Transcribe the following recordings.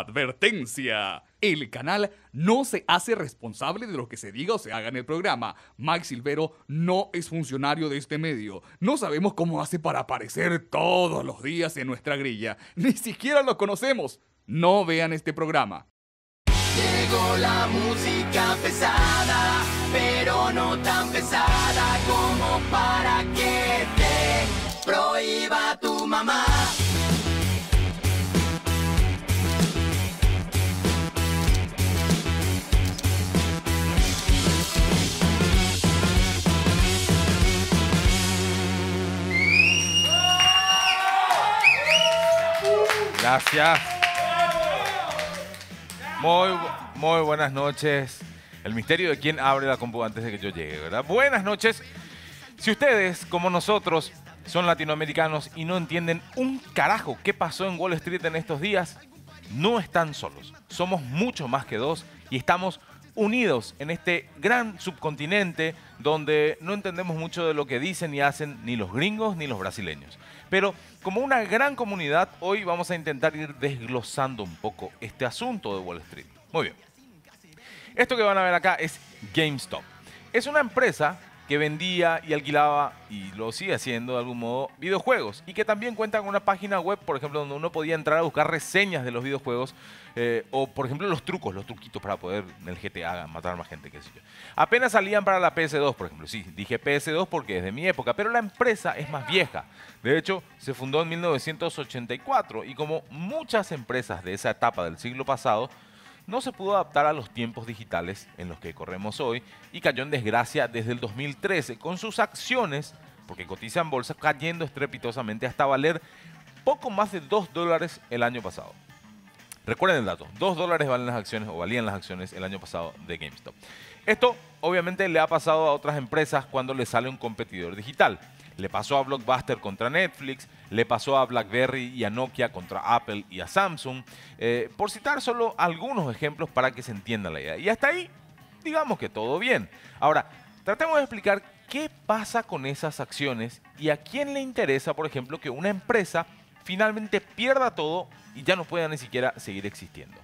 Advertencia. El canal no se hace responsable de lo que se diga o se haga en el programa. Mike Silvero no es funcionario de este medio. No sabemos cómo hace para aparecer todos los días en nuestra grilla. Ni siquiera lo conocemos. No vean este programa. Llegó la música pesada, pero no tan pesada como para que te prohíba tu mamá. Gracias. Muy, muy buenas noches. El misterio de quién abre la compu antes de que yo llegue, ¿verdad? Buenas noches. Si ustedes, como nosotros, son latinoamericanos y no entienden un carajo qué pasó en Wall Street en estos días, no están solos. Somos mucho más que dos y estamos unidos en este gran subcontinente donde no entendemos mucho de lo que dicen y hacen ni los gringos ni los brasileños. Pero como una gran comunidad, hoy vamos a intentar ir desglosando un poco este asunto de Wall Street. Muy bien. Esto que van a ver acá es GameStop. Es una empresa que vendía y alquilaba, y lo sigue haciendo de algún modo, videojuegos. Y que también cuenta con una página web, por ejemplo, donde uno podía entrar a buscar reseñas de los videojuegos. Eh, o, por ejemplo, los trucos, los truquitos para poder en el GTA matar más gente, que sé yo. Apenas salían para la PS2, por ejemplo. Sí, dije PS2 porque es de mi época, pero la empresa es más vieja. De hecho, se fundó en 1984 y como muchas empresas de esa etapa del siglo pasado, no se pudo adaptar a los tiempos digitales en los que corremos hoy y cayó en desgracia desde el 2013 con sus acciones, porque cotizan bolsa cayendo estrepitosamente hasta valer poco más de 2 dólares el año pasado. Recuerden el dato, 2 dólares valen las acciones o valían las acciones el año pasado de GameStop. Esto obviamente le ha pasado a otras empresas cuando le sale un competidor digital. Le pasó a Blockbuster contra Netflix, le pasó a BlackBerry y a Nokia contra Apple y a Samsung, eh, por citar solo algunos ejemplos para que se entienda la idea. Y hasta ahí, digamos que todo bien. Ahora, tratemos de explicar qué pasa con esas acciones y a quién le interesa, por ejemplo, que una empresa finalmente pierda todo y ya no pueda ni siquiera seguir existiendo.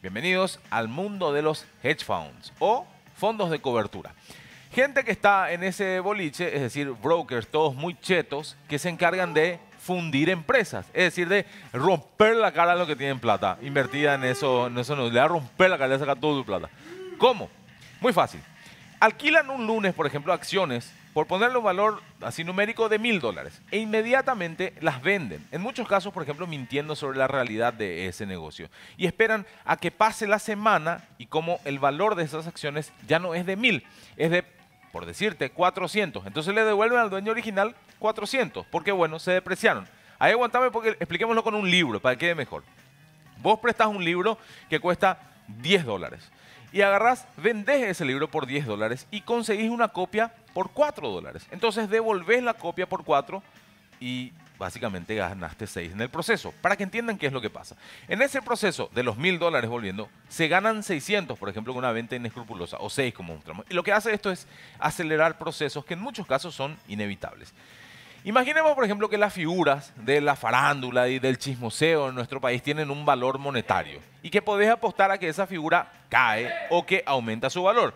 Bienvenidos al mundo de los hedge funds o fondos de cobertura. Gente que está en ese boliche, es decir, brokers, todos muy chetos, que se encargan de fundir empresas, es decir, de romper la cara a lo que tienen plata, invertida en eso, en eso no, le va a romper la cara, le va a sacar todo su plata. ¿Cómo? Muy fácil alquilan un lunes, por ejemplo, acciones, por ponerle un valor así numérico de mil dólares, e inmediatamente las venden. En muchos casos, por ejemplo, mintiendo sobre la realidad de ese negocio. Y esperan a que pase la semana y como el valor de esas acciones ya no es de mil, es de, por decirte, 400. Entonces le devuelven al dueño original 400, porque bueno, se depreciaron. Ahí aguantame porque expliquémoslo con un libro, para que quede mejor. Vos prestás un libro que cuesta 10 dólares y agarrás, vendés ese libro por 10 dólares y conseguís una copia por 4 dólares. Entonces devolvés la copia por 4 y básicamente ganaste 6 en el proceso, para que entiendan qué es lo que pasa. En ese proceso de los 1000 dólares volviendo, se ganan 600, por ejemplo, con una venta inescrupulosa, o 6 como un tramo. Y lo que hace esto es acelerar procesos que en muchos casos son inevitables. Imaginemos, por ejemplo, que las figuras de la farándula y del chismoseo en nuestro país tienen un valor monetario y que podés apostar a que esa figura cae o que aumenta su valor.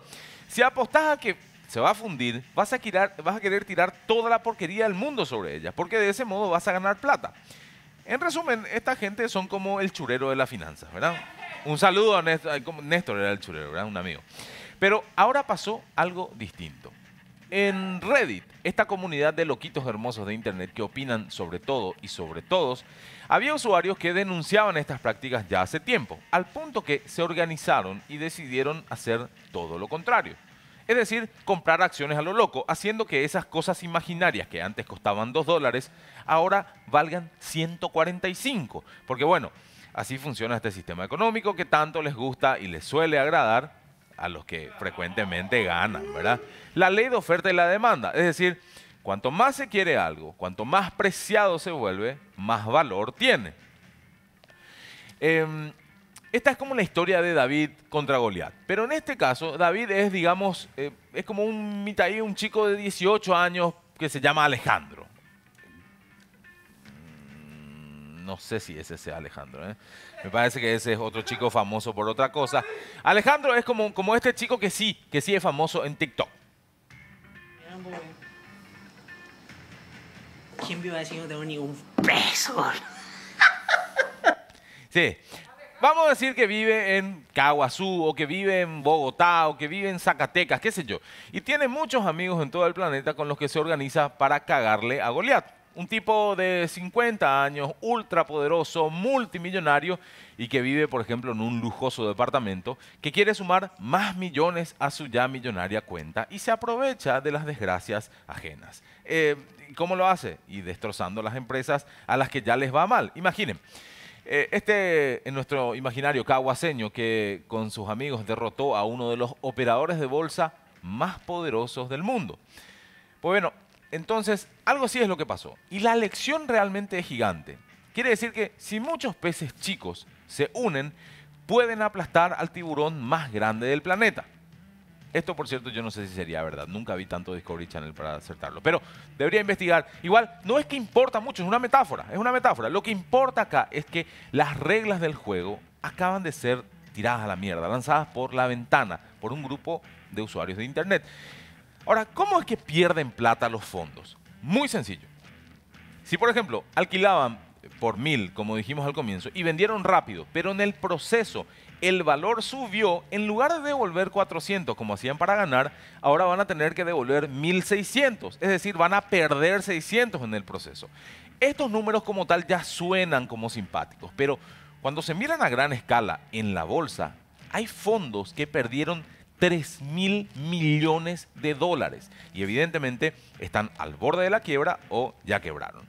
Si apostás a que se va a fundir, vas a, tirar, querer tirar toda la porquería del mundo sobre ella, porque de ese modo vas a ganar plata. En resumen, esta gente son como el churero de las finanzas, ¿verdad? Un saludo a Néstor, eh, Néstor era el churero, ¿verdad? Un amigo. Pero ahora pasó algo distinto. En Reddit, esta comunidad de loquitos hermosos de Internet que opinan sobre todo y sobre todos, había usuarios que denunciaban estas prácticas ya hace tiempo, al punto que se organizaron y decidieron hacer todo lo contrario. Es decir, comprar acciones a lo loco, haciendo que esas cosas imaginarias que antes costaban 2 dólares, ahora valgan 145. Porque bueno, así funciona este sistema económico que tanto les gusta y les suele agradar a los que frecuentemente ganan, ¿verdad? La ley de oferta y la demanda, es decir, cuanto más se quiere algo, cuanto más preciado se vuelve, más valor tiene. Em, esta es como la historia de David contra Goliat. Pero en este caso, David es, digamos, eh, es como un mitad un chico de 18 años que se llama Alejandro, No sé si ese sea Alejandro. ¿eh? Me parece que ese es otro chico famoso por otra cosa. Alejandro es como, como este chico que sí, que sí es famoso en TikTok. ¿Quién vive así no tengo ningún peso? Sí. Vamos a decir que vive en Caguazú, o que vive en Bogotá, o que vive en Zacatecas, qué sé yo. Y tiene muchos amigos en todo el planeta con los que se organiza para cagarle a Goliat un tipo de 50 años, ultrapoderoso, multimillonario y que vive, por ejemplo, en un lujoso departamento, que quiere sumar más millones a su ya millonaria cuenta y se aprovecha de las desgracias ajenas. Eh, ¿Cómo lo hace? Y destrozando las empresas a las que ya les va mal. Imaginen. Eh, este, en nuestro imaginario caguaseño, que con sus amigos derrotó a uno de los operadores de bolsa más poderosos del mundo. Pues bueno, entonces, algo así es lo que pasó. Y la lección realmente es gigante. Quiere decir que si muchos peces chicos se unen, pueden aplastar al tiburón más grande del planeta. Esto, por cierto, yo no sé si sería verdad. Nunca vi tanto Discovery Channel para acertarlo. Pero debería investigar. Igual, no es que importa mucho, es una metáfora. Es una metáfora. Lo que importa acá es que las reglas del juego acaban de ser tiradas a la mierda, lanzadas por la ventana, por un grupo de usuarios de Internet. Ahora, ¿cómo es que pierden plata los fondos? Muy sencillo. Si, por ejemplo, alquilaban por mil, como dijimos al comienzo, y vendieron rápido, pero en el proceso el valor subió, en lugar de devolver 400 como hacían para ganar, ahora van a tener que devolver 1600, es decir, van a perder 600 en el proceso. Estos números como tal ya suenan como simpáticos, pero cuando se miran a gran escala en la bolsa, hay fondos que perdieron 3 mil millones de dólares. Y evidentemente están al borde de la quiebra o ya quebraron.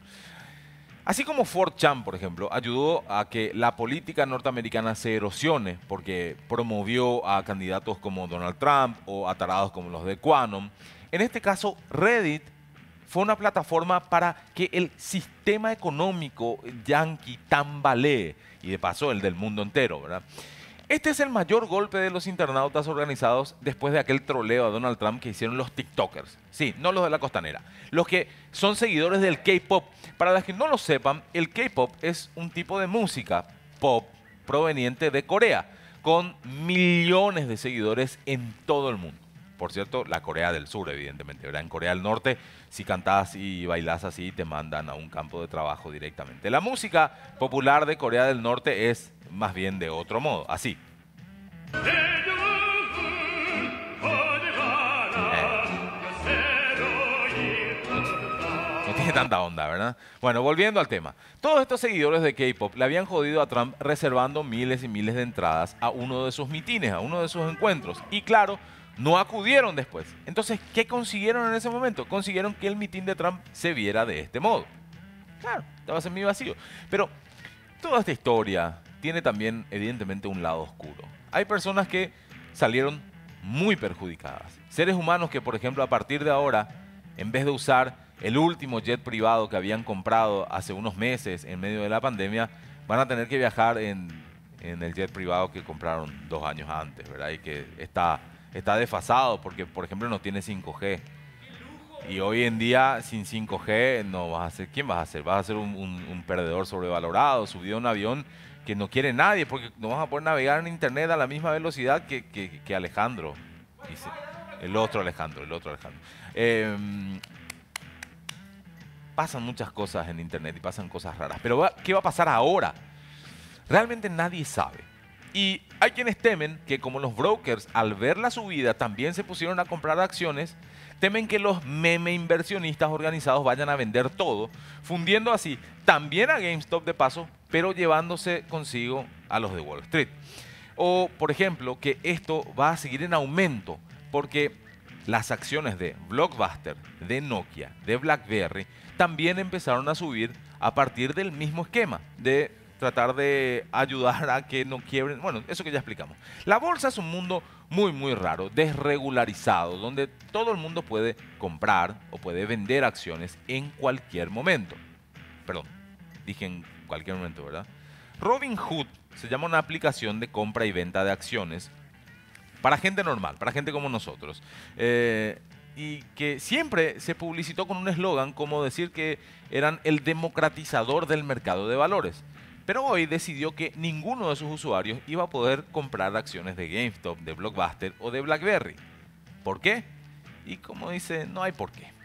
Así como Ford Chan, por ejemplo, ayudó a que la política norteamericana se erosione porque promovió a candidatos como Donald Trump o atarados como los de Quanon, en este caso Reddit fue una plataforma para que el sistema económico yanqui tambalee, y de paso el del mundo entero, ¿verdad? Este es el mayor golpe de los internautas organizados después de aquel troleo a Donald Trump que hicieron los TikTokers. Sí, no los de la costanera. Los que son seguidores del K-Pop. Para las que no lo sepan, el K-Pop es un tipo de música pop proveniente de Corea, con millones de seguidores en todo el mundo. Por cierto, la Corea del Sur, evidentemente. ¿verdad? En Corea del Norte, si cantás y bailás así, te mandan a un campo de trabajo directamente. La música popular de Corea del Norte es más bien de otro modo, así. Eh. No tiene tanta onda, ¿verdad? Bueno, volviendo al tema. Todos estos seguidores de K-pop le habían jodido a Trump reservando miles y miles de entradas a uno de sus mitines, a uno de sus encuentros. Y claro, no acudieron después. Entonces, ¿qué consiguieron en ese momento? Consiguieron que el mitin de Trump se viera de este modo. Claro, estaba semi vacío. Pero toda esta historia tiene también evidentemente un lado oscuro. Hay personas que salieron muy perjudicadas. Seres humanos que, por ejemplo, a partir de ahora, en vez de usar el último jet privado que habían comprado hace unos meses en medio de la pandemia, van a tener que viajar en, el jet privado que compraron dos años antes, ¿verdad? Y que está, está desfasado porque, por ejemplo, no tiene 5G. Y hoy en día, sin 5G, no vas a ser, ¿quién vas a ser? Vas a ser un, un perdedor sobrevalorado, subido a un avión que no quiere nadie, porque no vas a poder navegar en internet a la misma velocidad que, Alejandro. El otro Alejandro, el otro Alejandro. Em, pasan muchas cosas en internet y pasan cosas raras. Pero ¿qué va a pasar ahora? Realmente nadie sabe. Y hay quienes temen que como los brokers al ver la subida también se pusieron a comprar acciones, temen que los meme inversionistas organizados vayan a vender todo, fundiendo así también a GameStop de paso pero llevándose consigo a los de Wall Street. O, por ejemplo, que esto va a seguir en aumento, porque las acciones de Blockbuster, de Nokia, de BlackBerry, también empezaron a subir a partir del mismo esquema de tratar de ayudar a que no quiebren. Bueno, eso que ya explicamos. La bolsa es un mundo muy, muy raro, desregularizado, donde todo el mundo puede comprar o puede vender acciones en cualquier momento. Perdón, dije en cualquier momento, ¿verdad? Robinhood se llama una aplicación de compra y venta de acciones para gente normal, para gente como nosotros. Eh, y que siempre se publicitó con un eslogan como decir que eran el democratizador del mercado de valores. Pero hoy decidió que ninguno de sus usuarios iba a poder comprar acciones de GameStop, de Blockbuster o de BlackBerry. ¿Por qué? Y como dice, no hay por qué.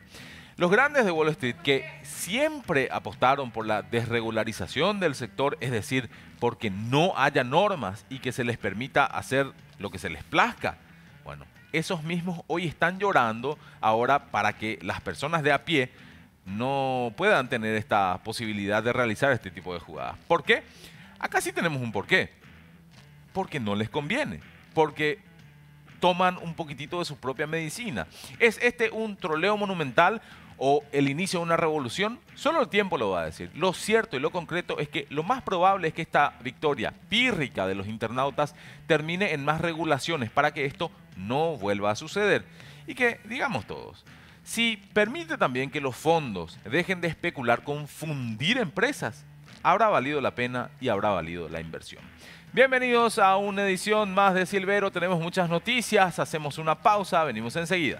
Los grandes de Wall Street que siempre apostaron por la desregularización del sector, es decir, porque no haya normas y que se les permita hacer lo que se les plazca. Bueno, esos mismos hoy están llorando ahora para que las personas de a pie no puedan tener esta posibilidad de realizar este tipo de jugadas. ¿Por qué? Acá sí tenemos un porqué. Porque no les conviene. Porque toman un poquitito de su propia medicina. ¿Es este un troleo monumental o el inicio de una revolución? Solo el tiempo lo va a decir. Lo cierto y lo concreto es que lo más probable es que esta victoria pírrica de los internautas termine en más regulaciones para que esto no vuelva a suceder. Y que, digamos todos, si permite también que los fondos dejen de especular confundir fundir empresas, habrá valido la pena y habrá valido la inversión. Bienvenidos a una edición más de Silvero. Tenemos muchas noticias, hacemos una pausa, venimos enseguida.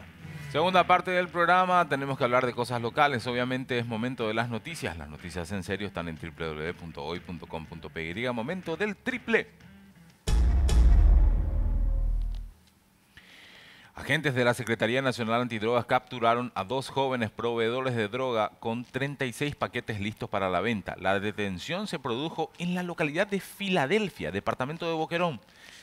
Segunda parte del programa, tenemos que hablar de cosas locales. Obviamente es momento de las noticias. Las noticias en serio están en www.hoy.com.py. Momento del triple. Agentes de la Secretaría Nacional Antidrogas capturaron a dos jóvenes proveedores de droga con 36 paquetes listos para la venta. La detención se produjo en la localidad de Filadelfia, departamento de Boquerón.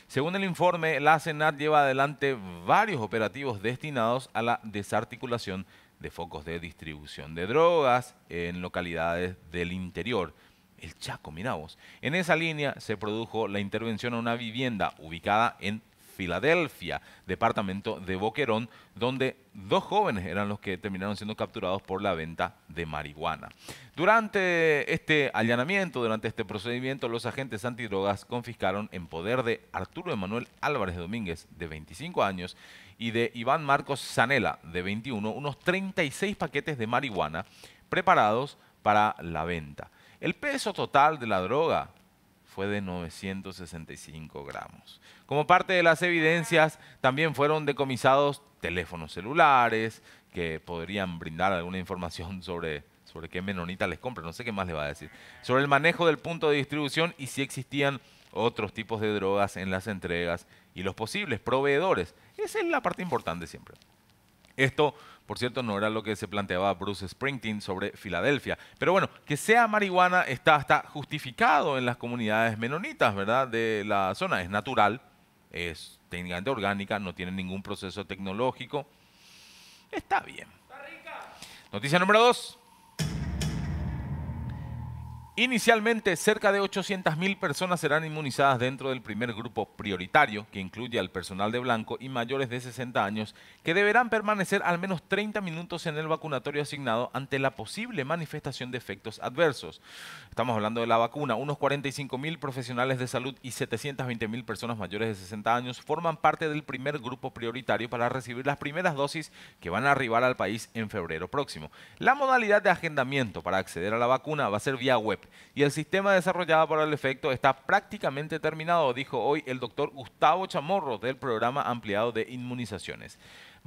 Según el informe, la CENAT lleva adelante varios operativos destinados a la desarticulación de focos de distribución de drogas en localidades del interior. El Chaco, mirá En esa línea se produjo la intervención a una vivienda ubicada en Filadelfia, departamento de Boquerón, donde dos jóvenes eran los que terminaron siendo capturados por la venta de marihuana. Durante este allanamiento, durante este procedimiento, los agentes antidrogas confiscaron en poder de Arturo Emanuel Álvarez Domínguez, de 25 años, y de Iván Marcos Zanela, de 21, unos 36 paquetes de marihuana preparados para la venta. El peso total de la droga fue de 965 gramos. Como parte de las evidencias, también fueron decomisados teléfonos celulares que podrían brindar alguna información sobre, sobre qué menonita les compra, no sé qué más le va a decir, sobre el manejo del punto de distribución y si existían otros tipos de drogas en las entregas y los posibles proveedores. Esa es la parte importante siempre. Esto por cierto, no era lo que se planteaba Bruce Springsteen sobre Filadelfia. Pero bueno, que sea marihuana está justificado en las comunidades menonitas, ¿verdad? De la zona. Es natural, es técnicamente orgánica, no tiene ningún proceso tecnológico. Está bien. Noticia número dos. Inicialmente, cerca de 800.000 personas serán inmunizadas dentro del primer grupo prioritario, que incluye al personal de blanco y mayores de 60 años, que deberán permanecer al menos 30 minutos en el vacunatorio asignado ante la posible manifestación de efectos adversos. Estamos hablando de la vacuna. Unos 45.000 profesionales de salud y 720.000 personas mayores de 60 años forman parte del primer grupo prioritario para recibir las primeras dosis que van a arribar al país en febrero próximo. La modalidad de agendamiento para acceder a la vacuna va a ser vía web y el sistema desarrollado para el efecto está prácticamente terminado, dijo hoy el doctor Gustavo Chamorro del programa ampliado de inmunizaciones.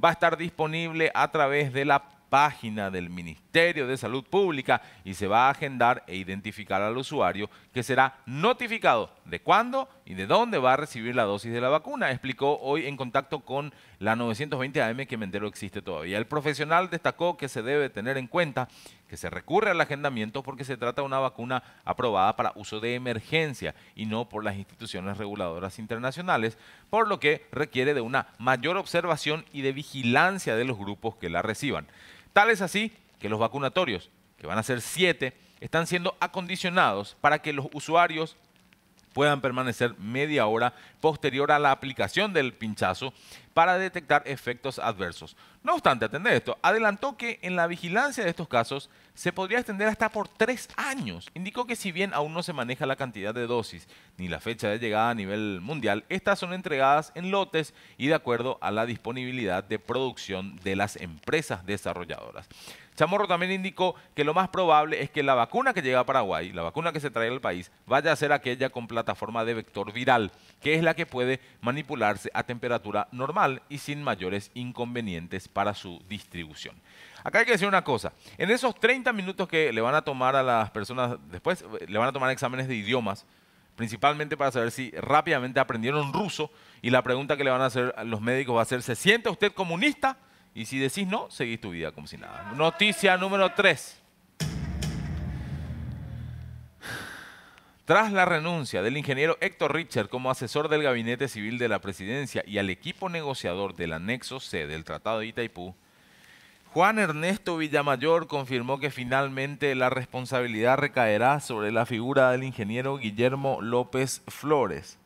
Va a estar disponible a través de la página del Ministerio de Salud Pública y se va a agendar e identificar al usuario que será notificado de cuándo y de dónde va a recibir la dosis de la vacuna, explicó hoy en contacto con la 920 AM que me entero existe todavía. El profesional destacó que se debe tener en cuenta que se recurre al agendamiento porque se trata de una vacuna aprobada para uso de emergencia y no por las instituciones reguladoras internacionales, por lo que requiere de una mayor observación y de vigilancia de los grupos que la reciban. Tal es así que los vacunatorios, que van a ser siete, están siendo acondicionados para que los usuarios puedan permanecer media hora posterior a la aplicación del pinchazo para detectar efectos adversos. No obstante, atender esto, adelantó que en la vigilancia de estos casos se podría extender hasta por tres años. Indicó que si bien aún no se maneja la cantidad de dosis ni la fecha de llegada a nivel mundial, estas son entregadas en lotes y de acuerdo a la disponibilidad de producción de las empresas desarrolladoras. Chamorro también indicó que lo más probable es que la vacuna que llega a Paraguay, la vacuna que se trae al país, vaya a ser aquella con plataforma de vector viral, que es la que puede manipularse a temperatura normal y sin mayores inconvenientes para su distribución. Acá hay que decir una cosa, en esos 30 minutos que le van a tomar a las personas, después eh, le van a tomar exámenes de idiomas, principalmente para saber si rápidamente aprendieron ruso y la pregunta que le van a hacer los médicos va a ser, ¿se siente usted comunista? Y si decís no, seguís tu vida como si nada. Noticia número 3. Tras la renuncia del ingeniero Héctor Richard como asesor del Gabinete Civil de la Presidencia y al equipo negociador del anexo C del Tratado de Itaipú, Juan Ernesto Villamayor confirmó que finalmente la responsabilidad recaerá sobre la figura del ingeniero Guillermo López Flores.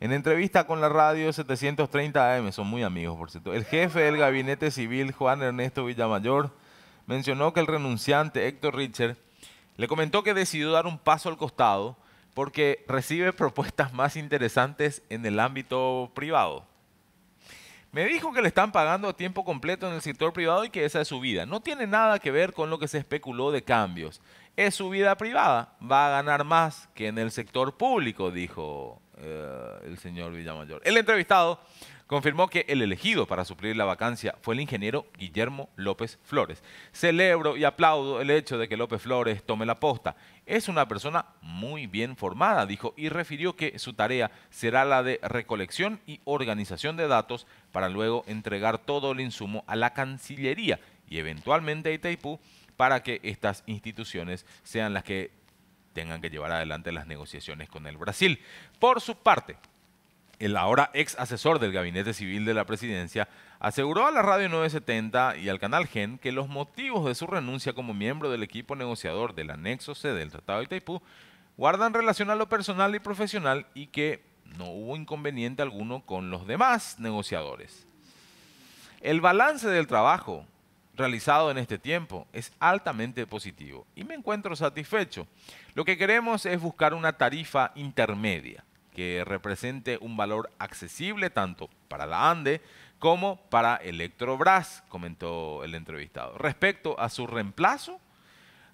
En entrevista con la radio 730 AM, son muy amigos por cierto, el jefe del Gabinete Civil, Juan Ernesto Villamayor, mencionó que el renunciante Héctor Richard le comentó que decidió dar un paso al costado porque recibe propuestas más interesantes en el ámbito privado. Me dijo que le están pagando a tiempo completo en el sector privado y que esa es su vida. No tiene nada que ver con lo que se especuló de cambios. Es su vida privada. Va a ganar más que en el sector público, dijo eh, el señor Villamayor. El entrevistado confirmó que el elegido para suplir la vacancia fue el ingeniero Guillermo López Flores. Celebro y aplaudo el hecho de que López Flores tome la posta. Es una persona muy bien formada, dijo, y refirió que su tarea será la de recolección y organización de datos para luego entregar todo el insumo a la Cancillería y eventualmente a Itaipú para que estas instituciones sean las que tengan que llevar adelante las negociaciones con el Brasil. Por su parte, el ahora ex asesor del Gabinete Civil de la Presidencia, aseguró a la Radio 970 y al canal GEN que los motivos de su renuncia como miembro del equipo negociador del anexo C del Tratado de Itaipú guardan relación a lo personal y profesional y que no hubo inconveniente alguno con los demás negociadores. El balance del trabajo realizado en este tiempo es altamente positivo y me encuentro satisfecho. Lo que queremos es buscar una tarifa intermedia que represente un valor accesible tanto para la ANDE como para Electrobras, comentó el entrevistado. Respecto a su reemplazo,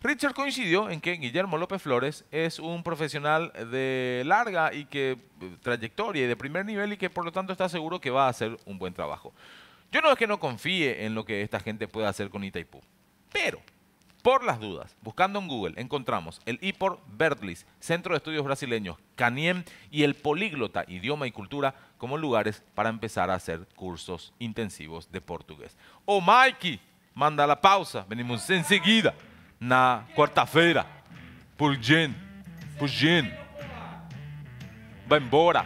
Richard coincidió en que Guillermo López Flores es un profesional de larga y que eh, trayectoria y de primer nivel y que por lo tanto está seguro que va a hacer un buen trabajo. Yo no es que no confíe en lo que esta gente pueda hacer con Itaipú, pero por las dudas, buscando en Google, encontramos el IPOR Bertlis, Centro de Estudios Brasileños, Caniem y el Políglota Idioma y Cultura como lugares para empezar a hacer cursos intensivos de portugués. oh, Mikey, manda la pausa, venimos enseguida, na cuarta feira por Jen, Va embora.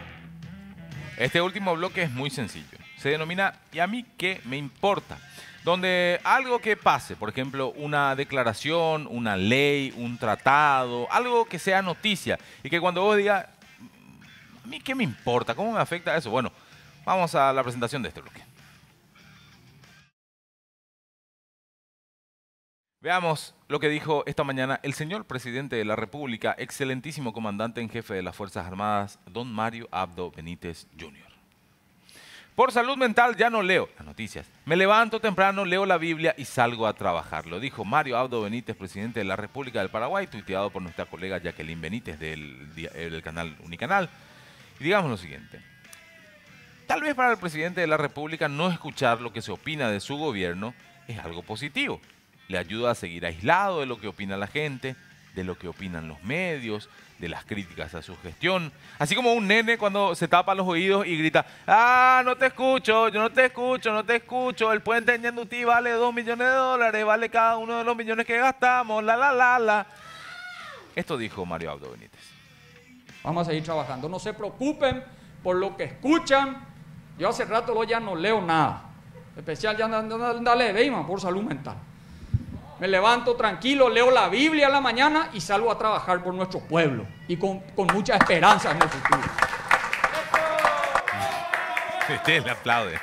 Este último bloque es muy sencillo se denomina ¿y a mí qué me importa? Donde algo que pase, por ejemplo, una declaración, una ley, un tratado, algo que sea noticia y que cuando vos digas, mm, ¿a mí qué me importa? ¿Cómo me afecta eso? Bueno, vamos a la presentación de este bloque. Veamos lo que dijo esta mañana el señor presidente de la República, excelentísimo comandante en jefe de las Fuerzas Armadas, don Mario Abdo Benítez Jr. Por salud mental ya no leo las noticias. Me levanto temprano, leo la Biblia y salgo a trabajar. Lo dijo Mario Abdo Benítez, presidente de la República del Paraguay, tuiteado por nuestra colega Jacqueline Benítez del, canal Unicanal. Y digamos lo siguiente. Tal vez para el presidente de la República no escuchar lo que se opina de su gobierno es algo positivo. Le ayuda a seguir aislado de lo que opina la gente, de lo que opinan los medios, de las críticas a su gestión. Así como un nene cuando se tapa los oídos y grita, ah, no te escucho, yo no te escucho, no te escucho, el puente en vale dos millones de dólares, vale cada uno de los millones que gastamos, la, la, la, la. Esto dijo Mario Abdo Benítez. Vamos a seguir trabajando, no se preocupen por lo que escuchan. Yo hace rato lo ya no leo nada. Especial ya, dale, veima, por salud mental. Me levanto tranquilo, leo la Biblia a la mañana y salgo a trabajar por nuestro pueblo y con, con mucha esperanza en el futuro. Ustedes le aplaude.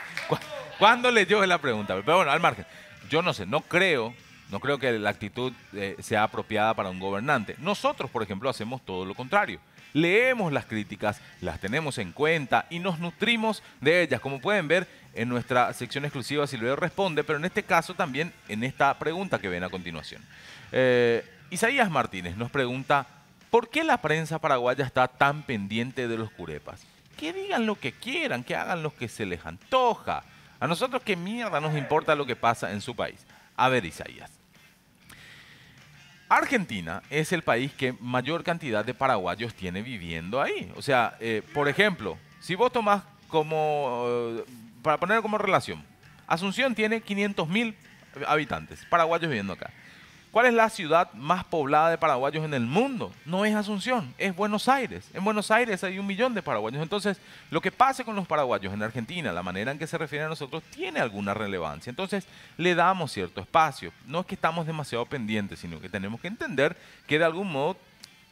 ¿Cuándo leyó dio la pregunta? Pero bueno, al margen. Yo no sé, no creo, no creo que la actitud eh, sea apropiada para un gobernante. Nosotros, por ejemplo, hacemos todo lo contrario. Leemos las críticas, las tenemos en cuenta y nos nutrimos de ellas. Como pueden ver, en nuestra sección exclusiva Silveo Responde, pero en este caso también en esta pregunta que ven a continuación. Eh, Isaías Martínez nos pregunta, ¿por qué la prensa paraguaya está tan pendiente de los curepas? Que digan lo que quieran, que hagan lo que se les antoja. A nosotros qué mierda nos importa lo que pasa en su país. A ver, Isaías. Argentina es el país que mayor cantidad de paraguayos tiene viviendo ahí. O sea, eh, por ejemplo, si vos tomás como eh, para poner como relación, Asunción tiene 500.000 habitantes, paraguayos viviendo acá. ¿Cuál es la ciudad más poblada de paraguayos en el mundo? No es Asunción, es Buenos Aires. En Buenos Aires hay un millón de paraguayos. Entonces, lo que pase con los paraguayos en Argentina, la manera en que se refiere a nosotros, tiene alguna relevancia. Entonces, le damos cierto espacio. No es que estamos demasiado pendientes, sino que tenemos que entender que de algún modo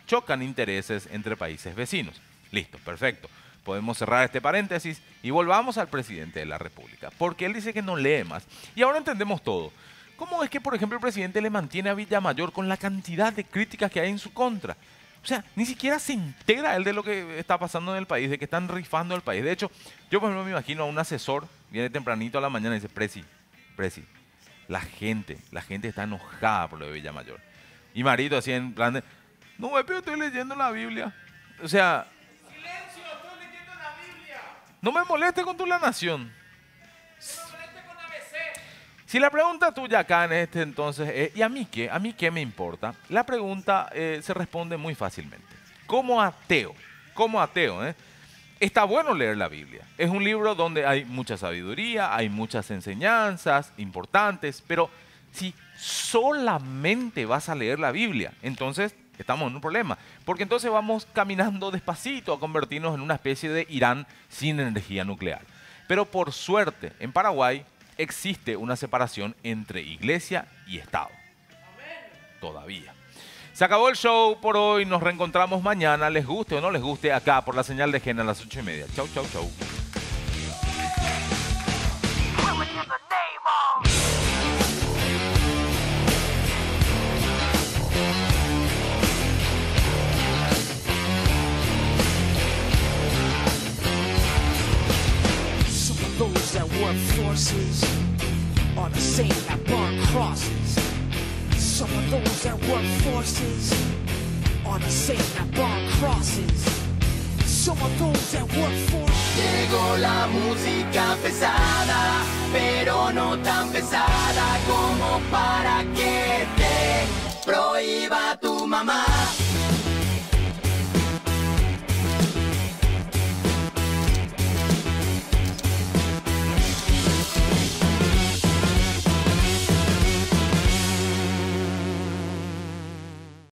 chocan intereses entre países vecinos. Listo, perfecto podemos cerrar este paréntesis y volvamos al presidente de la República, porque él dice que no lee más. Y ahora entendemos todo. ¿Cómo es que, por ejemplo, el presidente le mantiene a Villamayor con la cantidad de críticas que hay en su contra? O sea, ni siquiera se integra él de lo que está pasando en el país, de que están rifando el país. De hecho, yo por ejemplo me imagino a un asesor, viene tempranito a la mañana y dice, Presi, Presi, la gente, la gente está enojada por lo de Villamayor. Y Marito así en plan de, no, pero estoy leyendo la Biblia. O sea, no me moleste con tu la nación. Si la pregunta tuya acá en este entonces es, ¿y a mí qué? ¿A mí qué me importa? La pregunta eh, se responde muy fácilmente. Como ateo, como ateo, ¿eh? está bueno leer la Biblia. Es un libro donde hay mucha sabiduría, hay muchas enseñanzas importantes, pero si solamente vas a leer la Biblia, entonces estamos en un problema. Porque entonces vamos caminando despacito a convertirnos en una especie de Irán sin energía nuclear. Pero por suerte, en Paraguay existe una separación entre iglesia y Estado. Todavía. Se acabó el show por hoy. Nos reencontramos mañana, les guste o no les guste, acá por la señal de Gen a las ocho y media. Chau, chau, chau. forces are the same that burn crosses. Some of those that work forces are the same that burn crosses. Some of those that work forces. Llegó la música pesada, pero no tan pesada como para que te prohíba tu mamá.